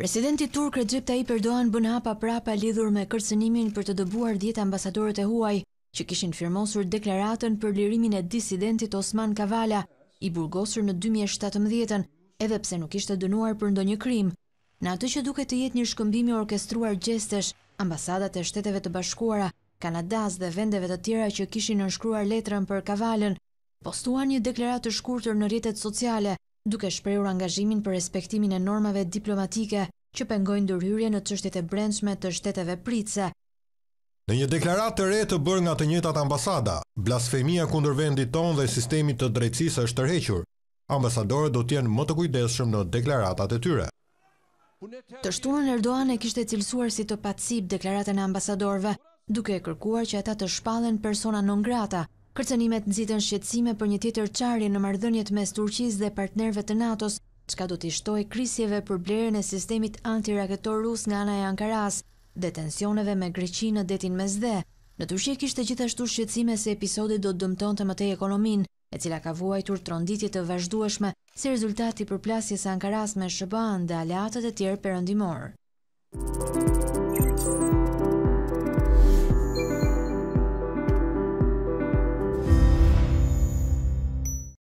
Presidenti Turk Recep Tayyip Erdogan bën hapa prapa lidhur me kërcënimin për të dëbuar 10 ambasadorët e huaj që kishin firmosur deklaratën për lirimin e disidentit Osman Kavala, i burgosur në 2017-ën, edhe pse nuk ishte dënuar për ndonjë krim. Në atë që duke të jetë një shkëmbimi orkestruar gjestesh, ambasadat e shteteve të bashkuara, Kanadas dhe vendeve të tjera që kishin nënshkruar letrën për Kavalen, postuan një deklaratë shkurtër në rjetet sociale duke shprehur angazhimin për respektimin e normave diplomatike që pengojnë dërhyrje në çështjet e brendshme të shteteve pritëse. Në një deklaratë të re të bërë nga të njëtat ambasada, blasfemia kundër vendit tonë dhe sistemit të drejtësisë është tërhequr. Ambasadorët do të jenë më të kujdesshëm në deklaratat e tyre. Të Erdoane Erdogan e kishte cilësuar si të patësip deklaratën e ambasadorëve, duke e kërkuar që ata të shpallen persona non grata, Kërcenimet nëzitën shqetsime për një tjetër qarje në mardhënjet mes Turqis dhe partnerve të NATO-s, qka do të ishtoj krisjeve për blerën e sistemit antiraketor rus nga Anaj Ankaras dhe tensioneve me Greqin në detin me zde. Në Turqie kishtë gjithashtu shqetsime se episodit do të dëmton të mëtej ekonomin, e cila ka vuajtur të të vazhdueshme si rezultati për plasjes Ankaras me Shëban dhe aleatët e tjerë përëndimorë.